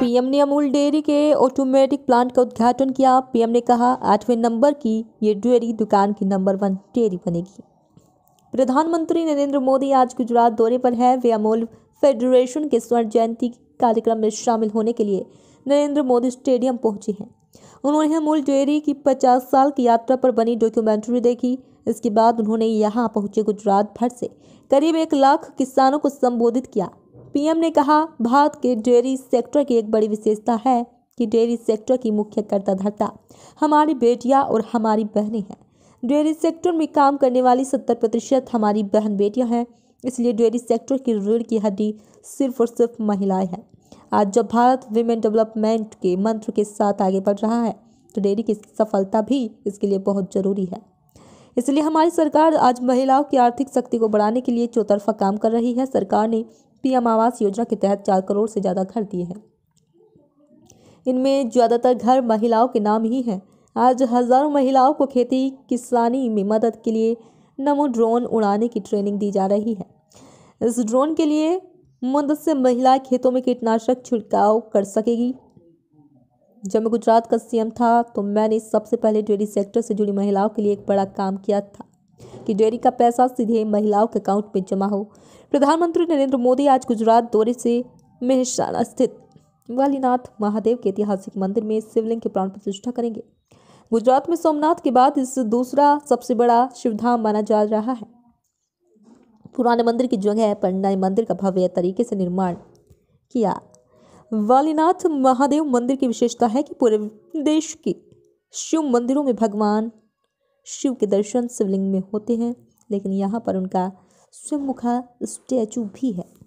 PM ने Amul dairy के automatic plant का उद्घाटन किया पीएम ने कहा आठवें नंबर की ये डेयरी दुकान की नंबर वन डेयरी बनेगी प्रधानमंत्री नरेंद्र मोदी आज गुजरात दौरे पर है वे अमूल फेडरेशन के स्वर्ण जयंती कार्यक्रम में शामिल होने के लिए नरेंद्र मोदी स्टेडियम पहुंचे हैं उन्होंने अमूल डेयरी की पचास साल की यात्रा पर बनी डॉक्यूमेंट्री देखी इसके बाद उन्होंने यहाँ पहुंचे गुजरात भर से करीब एक लाख किसानों को संबोधित किया पीएम ने कहा भारत के डेयरी सेक्टर की एक बड़ी विशेषता है कि डेयरी सेक्टर की मुख्य कर्ता धर्ता हमारी बेटियां और हमारी बहनें हैं डेयरी सेक्टर में काम करने वाली सत्तर प्रतिशत हमारी बहन बेटियां हैं इसलिए डेयरी सेक्टर की रीढ़ की हड्डी सिर्फ और सिर्फ महिलाएं हैं आज जब भारत वीमेन डेवलपमेंट के मंत्र के साथ आगे बढ़ रहा है तो डेयरी की सफलता भी इसके लिए बहुत ज़रूरी है इसलिए हमारी सरकार आज महिलाओं की आर्थिक शक्ति को बढ़ाने के लिए चौतरफा काम कर रही है सरकार ने पीएम आवास योजना के तहत चार करोड़ से ज़्यादा घर दिए हैं इनमें ज़्यादातर घर महिलाओं के नाम ही हैं आज हज़ारों महिलाओं को खेती किसानी में मदद के लिए नमो ड्रोन उड़ाने की ट्रेनिंग दी जा रही है इस ड्रोन के लिए मदद से महिलाएं खेतों में कीटनाशक छिड़काव कर सकेगी जब मैं गुजरात का सीएम था तो मैंने सबसे पहले डेयरी सेक्टर से जुड़ी महिलाओं के लिए एक बड़ा काम किया था कि डेयरी का पैसा सीधे महिलाओं के अकाउंट में जमा हो प्रधानमंत्री नरेंद्र मोदी आज गुजरात दौरे से मेहसाना स्थित वालीनाथ महादेव के ऐतिहासिक मंदिर में शिवलिंग की प्राण प्रतिष्ठा करेंगे गुजरात में सोमनाथ के बाद इस दूसरा सबसे बड़ा शिवधाम माना जा रहा है पुराने मंदिर की जगह पर नए मंदिर का भव्य तरीके से निर्माण किया वालीनाथ महादेव मंदिर की विशेषता है कि पूरे देश के शिव मंदिरों में भगवान शिव के दर्शन शिवलिंग में होते हैं लेकिन यहाँ पर उनका मुखा स्टैचू भी है